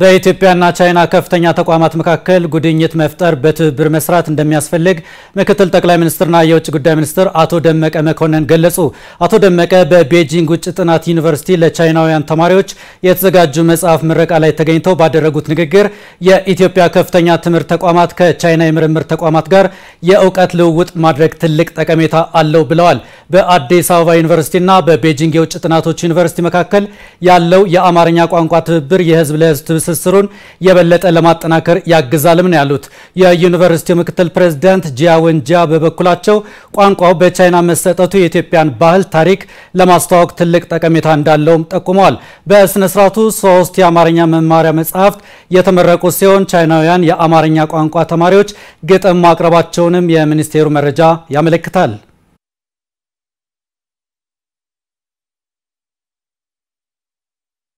በኢትዮጵያና ቻይና ከፍተኛ ተቋማት መካከል ጉድኝት መፍጠር በትብብር መስራት እንደሚያስፈልግ ምክትል ጠቅላይ ሚኒስትርና የውጭ ጉዳይ ሚኒስትር አቶ ደመቀ መኮንን ገለጹ። አቶ ደመቀ በቤጂንግ ውጭ ጥናት ዩኒቨርሲቲ ለቻይናውያን ተማሪዎች የተዘጋጁ መጽሐፍ ምረቃ ላይ ተገኝተው ባደረጉት ንግግር የኢትዮጵያ ከፍተኛ ትምህርት ተቋማት ከቻይና የምርምር ተቋማት ጋር የእውቀት ልውውጥ ማድረግ ትልቅ ጠቀሜታ አለው ብለዋል። በአዲስ አበባ ዩኒቨርሲቲና በቤጂንግ የውጭ ጥናቶች ዩኒቨርሲቲ መካከል ያለው የአማርኛ ቋንቋ ትብብር የህዝብ ለህዝብ ትስስሩን የበለጠ ለማጠናከር ያግዛልም ነው ያሉት። የዩኒቨርሲቲው ምክትል ፕሬዝዳንት ጂያ ወንጂያ በበኩላቸው ቋንቋው በቻይና መሰጠቱ የኢትዮጵያን ባህል፣ ታሪክ ለማስተዋወቅ ትልቅ ጠቀሜታ እንዳለውም ጠቁመዋል። በስነ ስርዓቱ ሶስት የአማርኛ መማሪያ መጽሐፍት የተመረቁ ሲሆን ቻይናውያን የአማርኛ ቋንቋ ተማሪዎች ግጥም ማቅረባቸውንም የሚኒስቴሩ መረጃ ያመለክታል።